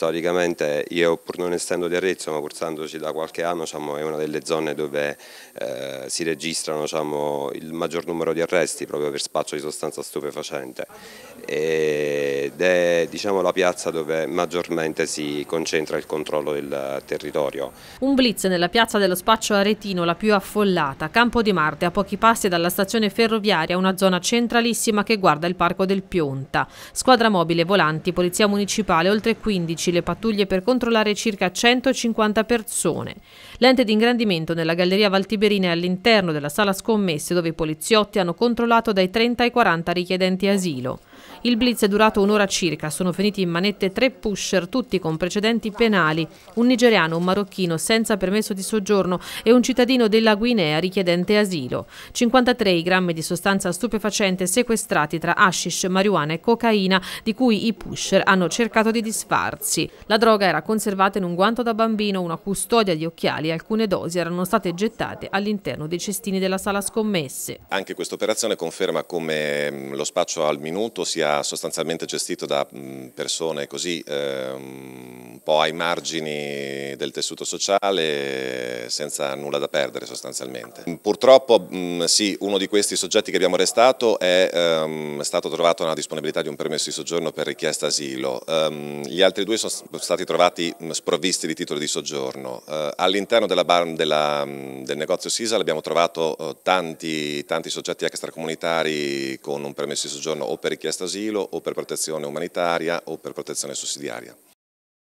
storicamente io pur non essendo di Arezzo ma cursandoci da qualche anno diciamo, è una delle zone dove eh, si registrano diciamo, il maggior numero di arresti proprio per spaccio di sostanza stupefacente ed è diciamo, la piazza dove maggiormente si concentra il controllo del territorio. Un blitz nella piazza dello spaccio aretino la più affollata, Campo di Marte a pochi passi dalla stazione ferroviaria una zona centralissima che guarda il parco del Pionta. Squadra mobile, volanti, polizia municipale, oltre 15 12 le pattuglie per controllare circa 150 persone. L'ente di ingrandimento nella Galleria Valtiberina è all'interno della sala scommesse dove i poliziotti hanno controllato dai 30 ai 40 richiedenti asilo. Il blitz è durato un'ora circa, sono finiti in manette tre pusher, tutti con precedenti penali, un nigeriano, un marocchino senza permesso di soggiorno e un cittadino della Guinea richiedente asilo. 53 grammi di sostanza stupefacente sequestrati tra hashish, marijuana e cocaina, di cui i pusher hanno cercato di disfarsi. La droga era conservata in un guanto da bambino, una custodia di occhiali e alcune dosi erano state gettate all'interno dei cestini della sala scommesse. Anche questa operazione conferma come mm, lo spaccio al minuto sia sostanzialmente gestito da persone così ehm, po' ai margini del tessuto sociale senza nulla da perdere sostanzialmente. Purtroppo sì, uno di questi soggetti che abbiamo arrestato è um, stato trovato nella disponibilità di un permesso di soggiorno per richiesta asilo, um, gli altri due sono stati trovati sprovvisti di titolo di soggiorno. Uh, All'interno del negozio Sisal abbiamo trovato uh, tanti, tanti soggetti extracomunitari con un permesso di soggiorno o per richiesta asilo o per protezione umanitaria o per protezione sussidiaria.